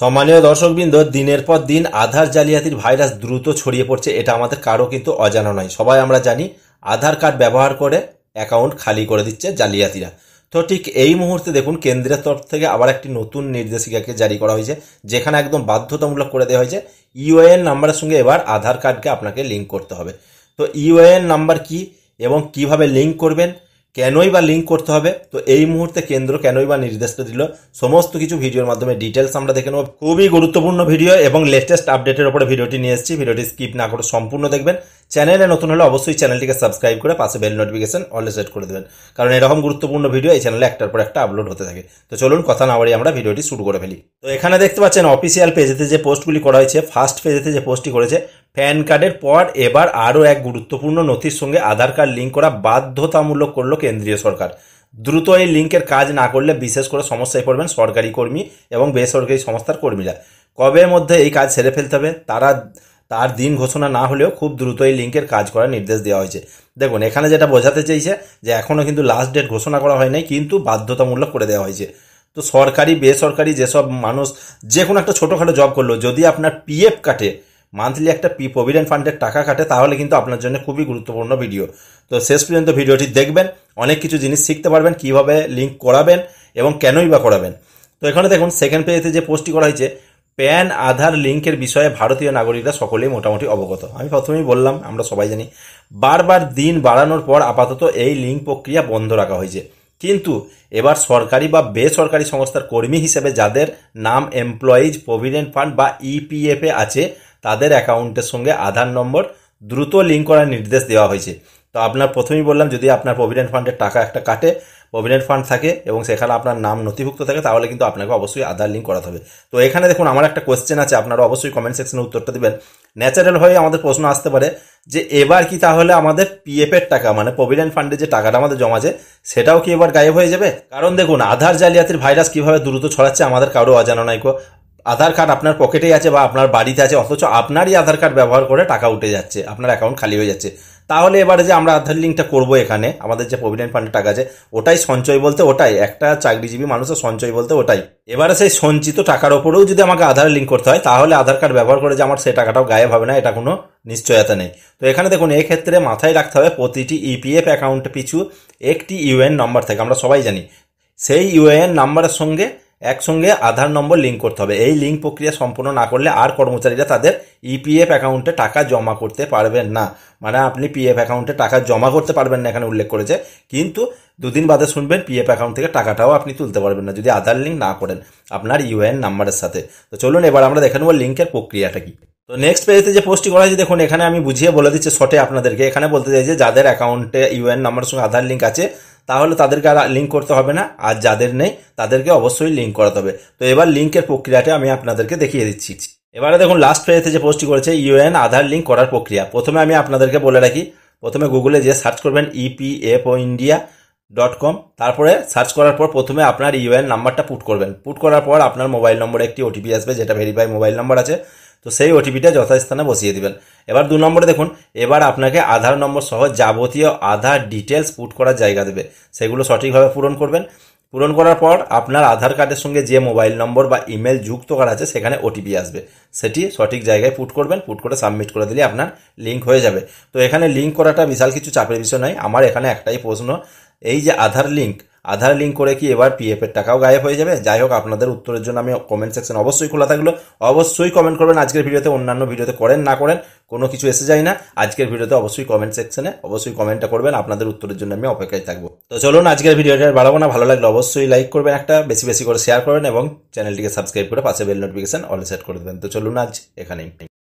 সম্মানীয় দর্শকবৃন্দ দিনের পর দিন আধার জালিয়াতির ভাইরাস দ্রুত ছড়িয়ে পড়ছে এটা আমাদের কারো কিন্তু অজানা নয় সবাই আমরা জানি আধার কার্ড ব্যবহার করে অ্যাকাউন্ট খালি করে দিচ্ছে জালিয়াতিরা তো ঠিক এই মুহূর্তে দেখুন কেন্দ্রের তরফ থেকে আবার একটি নতুন নির্দেশিকাকে জারি করা হয়েছে যেখানে একদম বাধ্যতামূলক করে দেওয়া হয়েছে ইউএএন নাম্বারের সঙ্গে এবার আধার কার্ডকে আপনাকে লিঙ্ক করতে হবে তো ইউএএন নাম্বার কি এবং কিভাবে লিঙ্ক করবেন কেনই বা লিঙ্ক করতে হবে তো এই মুহূর্তে কেন্দ্র কেনই বা নির্দেশটা দিল সমস্ত কিছু ভিডিওর মাধ্যমে ডিটেলস আমরা দেখে নেব খুবই গুরুত্বপূর্ণ ভিডিও এবং লেটেস্ট আপডেটের ওপরে ভিডিওটি নিয়ে এসেছি ভিডিওটি স্কিপ না করে সম্পূর্ণ দেখবেন চ্যানেলে নতুন হলে অবশ্যই চ্যানেলটিকে সাবস্ক্রাইব করে পাশে বেল নোটিফিকেশন অলরে সেট করে দেবেন কারণ এরকম গুরুত্বপূর্ণ ভিডিও এই চ্যানেলে একটার পর একটা আপলোড হতে থাকে তো চলুন কথা না বাড়িয়ে আমরা ভিডিওটি শুরু করে ফেলি তো এখানে দেখতে পাচ্ছেন অফিসিয়াল পেজেতে যে পোস্টগুলি করা হয়েছে ফার্স্ট পেজেতে যে পোস্টটি করেছে প্যান কার্ডের পর এবার আরও এক গুরুত্বপূর্ণ নথির সঙ্গে আধার কার্ড লিঙ্ক করা বাধ্যতামূলক করলো কেন্দ্রীয় সরকার দ্রুত এই লিঙ্কের কাজ না করলে বিশেষ করে সমস্যায় পড়বেন সরকারি কর্মী এবং বেসরকারি সংস্থার কর্মীরা কবের মধ্যে এই কাজ সেরে ফেলতে হবে তারা তার দিন ঘোষণা না হলেও খুব দ্রুত এই লিঙ্কের কাজ করার নির্দেশ দেওয়া হয়েছে দেখুন এখানে যেটা বোঝাতে চাইছে যে এখনও কিন্তু লাস্ট ডেট ঘোষণা করা হয় নাই কিন্তু বাধ্যতামূলক করে দেওয়া হয়েছে তো সরকারি বেসরকারি যেসব মানুষ যে কোনো একটা ছোটোখাটো জব করলো যদি আপনার পিএফ কাটে মান্থলি একটা পি প্রভিডেন্ট ফান্ডের টাকা কাটে তাহলে কিন্তু আপনার জন্য খুবই গুরুত্বপূর্ণ ভিডিও তো শেষ পর্যন্ত ভিডিওটি দেখবেন অনেক কিছু জিনিস শিখতে পারবেন কিভাবে লিঙ্ক করাবেন এবং কেনই বা করাবেন তো এখানে দেখুন সেকেন্ড পেজেতে যে পোস্টটি করা হয়েছে প্যান আধার লিঙ্কের বিষয়ে ভারতীয় নাগরিকরা সকলেই মোটামুটি অবগত আমি প্রথমেই বললাম আমরা সবাই জানি বারবার দিন বাড়ানোর পর আপাতত এই লিঙ্ক প্রক্রিয়া বন্ধ রাখা হয়েছে কিন্তু এবার সরকারি বা বেসরকারি সংস্থার কর্মী হিসেবে যাদের নাম এমপ্লয়িজ প্রভিডেন্ট ফান্ড বা ইপিএফে e আছে তাদের অ্যাকাউন্টের সঙ্গে আধার নম্বর দ্রুত লিঙ্ক করার নির্দেশ দেওয়া হয়েছে তো আপনার প্রথমেই বললাম যদি আপনার প্রভিডেন্ট ফান্ডের টাকা একটা কাটে প্রভিডেন্ট ফান্ড থাকে এবং সেখানে আপনার নাম নথিভুক্ত থাকে তাহলে কিন্তু আপনাকে অবশ্যই আধার লিঙ্ক করাতে হবে তো এখানে দেখুন আমার একটা কোয়েশ্চেন আছে আপনারা অবশ্যই কমেন্ট সেকশনে উত্তরটা দেবেন ন্যাচারাল হয়ে আমাদের প্রশ্ন আসতে পারে যে এবার কি তাহলে আমাদের পিএফের টাকা মানে প্রভিডেন্ট ফান্ডে যে টাকাটা আমাদের জমা আছে সেটাও কি এবার গায়েব হয়ে যাবে কারণ দেখুন আধার জালিয়াতির ভাইরাস কিভাবে দ্রুত ছড়াচ্ছে আমাদের কারো অজানা নাই আধার কার্ড আপনার পকেটেই আছে বা আপনার বাড়িতে আছে অথচ আপনারই আধার কার্ড ব্যবহার করে টাকা উঠে যাচ্ছে আপনার অ্যাকাউন্ট খালি হয়ে যাচ্ছে তাহলে এবারে যে আমরা আধার লিঙ্কটা করব এখানে আমাদের যে প্রভিডেন্ট ফান্ডের টাকা আছে ওটাই সঞ্চয় বলতে ওটাই একটা চাকরিজীবী মানুষের সঞ্চয় বলতে ওটাই এবারে সেই সঞ্চিত টাকার ওপরেও যদি আমাকে আধার লিঙ্ক করতে হয় তাহলে আধার কার্ড ব্যবহার করে যে আমার সেই টাকাটাও গায়েব হবে না এটা কোনো নিশ্চয়তা নেই তো এখানে দেখুন এক্ষেত্রে মাথায় রাখতে হবে প্রতিটি ইপিএফ e অ্যাকাউন্ট পিছু একটি ইউএন নম্বর থাকে আমরা সবাই জানি সেই ইউএএন নাম্বারের সঙ্গে একসঙ্গে আধার নম্বর লিঙ্ক করতে হবে এই লিঙ্ক প্রক্রিয়া সম্পূর্ণ না করলে আর কর্মচারীরা তাদের ইপিএফ e অ্যাকাউন্টে টাকা জমা করতে পারবেন না মানে আপনি পিএফ অ্যাকাউন্টে টাকা জমা করতে পারবেন না এখানে উল্লেখ করেছে কিন্তু দুদিন বাদে শুনবেন পিএফ অ্যাকাউন্ট থেকে টাকাটাও আপনি তুলতে পারবেন না যদি আধার লিঙ্ক না করেন আপনার ইউএন নাম্বারের সাথে তো চলুন এবার আমরা দেখে নেবো লিঙ্কের প্রক্রিয়াটা কি তো নেক্সট পেজেতে যে পোস্টটি করা হয়েছে দেখুন এখানে আমি বুঝিয়ে বলে দিচ্ছি শটে আপনাদেরকে এখানে বলতে চাই যে যাদের অ্যাকাউন্টে ইউএন নাম্বারের সঙ্গে আধার লিঙ্ক আছে তাহলে তাদেরকে আর লিঙ্ক করতে হবে না আর যাদের নেই তাদেরকে অবশ্যই লিঙ্ক করাতে হবে তো এবার লিঙ্কের প্রক্রিয়াটা আমি আপনাদেরকে দেখিয়ে দিচ্ছি এবারে দেখুন লাস্ট পেজেতে যে পোস্টটি করেছে ইউএন আধার লিঙ্ক করার প্রক্রিয়া প্রথমে আমি আপনাদেরকে বলে রাখি প্রথমে গুগলে যে সার্চ করবেন ইপিএফও ইন্ডিয়া ডট কম তারপরে সার্চ করার পর প্রথমে আপনার ইউএন নাম্বারটা পুট করবেন পুট করার পর আপনার মোবাইল নম্বরে একটি ওটিপি আসবে যেটা ভেরিফাই মোবাইল নাম্বার আছে তো সেই ওটিপিটা যথাস্থানে বসিয়ে দিবেন এবার দু নম্বরে দেখুন এবার আপনাকে আধার নম্বর সহ যাবতীয় আধার ডিটেলস পুট করার জায়গা দেবে সেগুলো সঠিকভাবে পূরণ করবেন পূরণ করার পর আপনার আধার কার্ডের সঙ্গে যে মোবাইল নম্বর বা ইমেল যুক্ত করা আছে সেখানে ওটিপি আসবে সেটি সঠিক জায়গায় পুট করবেন পুট করে সাবমিট করে দিলে আপনার লিঙ্ক হয়ে যাবে তো এখানে লিঙ্ক করাটা বিশাল কিছু চাপের বিষয় নয় আমার এখানে একটাই প্রশ্ন এই যে আধার লিঙ্ক আধার লিঙ্ক করে কি এবার পিএফের টাকাও গায়েব হয়ে যাবে যাই হোক আপনাদের উত্তরের জন্য আমি কমেন্ট সেকশন অবশ্যই খোলা থাকলো অবশ্যই কমেন্ট করবেন আজকের ভিডিওতে অন্যান্য ভিডিওতে করেন না করেন কোনো কিছু এসে যায় না আজকের ভিডিওতে অবশ্যই কমেন্ট সেকশনে অবশ্যই কমেন্টটা করবেন আপনাদের উত্তরের জন্য আমি অপেক্ষায় থাকবো তো চলুন আজকের ভিডিওটা বাড়াবো না ভালো লাগলে অবশ্যই লাইক করবেন একটা বেশি বেশি করে শেয়ার করবেন এবং চ্যানেলটিকে সাবস্ক্রাইব করে পাশে বেল নোটিফিকেশন অল সেট করে দেবেন তো চলুন আজ এখানেই